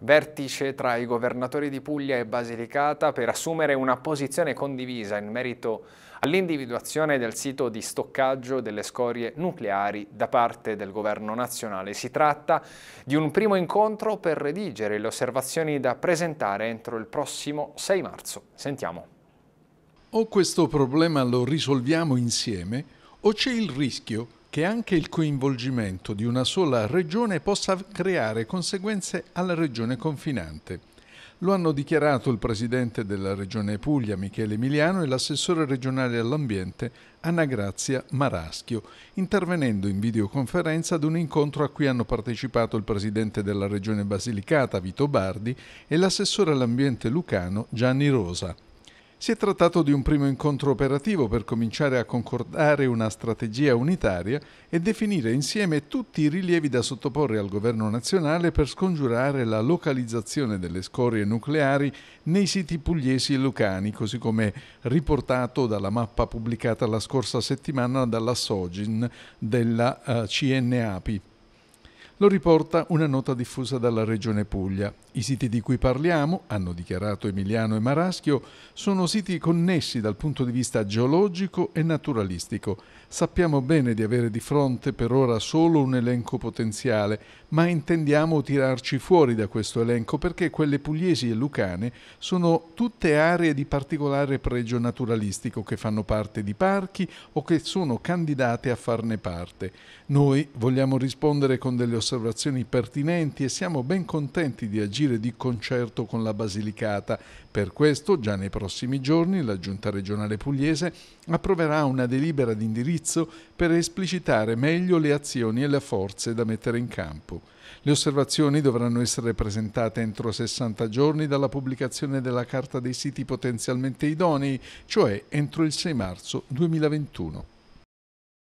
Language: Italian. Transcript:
Vertice tra i governatori di Puglia e Basilicata per assumere una posizione condivisa in merito all'individuazione del sito di stoccaggio delle scorie nucleari da parte del governo nazionale. Si tratta di un primo incontro per redigere le osservazioni da presentare entro il prossimo 6 marzo. Sentiamo. O questo problema lo risolviamo insieme o c'è il rischio che anche il coinvolgimento di una sola regione possa creare conseguenze alla regione confinante. Lo hanno dichiarato il presidente della regione Puglia Michele Emiliano e l'assessore regionale all'ambiente Anna Grazia Maraschio, intervenendo in videoconferenza ad un incontro a cui hanno partecipato il presidente della regione Basilicata Vito Bardi e l'assessore all'ambiente lucano Gianni Rosa. Si è trattato di un primo incontro operativo per cominciare a concordare una strategia unitaria e definire insieme tutti i rilievi da sottoporre al governo nazionale per scongiurare la localizzazione delle scorie nucleari nei siti pugliesi e lucani, così come riportato dalla mappa pubblicata la scorsa settimana dalla Sogin della eh, CNAPI. Lo riporta una nota diffusa dalla Regione Puglia. I siti di cui parliamo, hanno dichiarato Emiliano e Maraschio, sono siti connessi dal punto di vista geologico e naturalistico. Sappiamo bene di avere di fronte per ora solo un elenco potenziale, ma intendiamo tirarci fuori da questo elenco perché quelle pugliesi e lucane sono tutte aree di particolare pregio naturalistico che fanno parte di parchi o che sono candidate a farne parte. Noi vogliamo rispondere con delle osservazioni osservazioni pertinenti e siamo ben contenti di agire di concerto con la Basilicata. Per questo, già nei prossimi giorni, la Giunta regionale pugliese approverà una delibera di indirizzo per esplicitare meglio le azioni e le forze da mettere in campo. Le osservazioni dovranno essere presentate entro 60 giorni dalla pubblicazione della Carta dei siti potenzialmente idonei, cioè entro il 6 marzo 2021.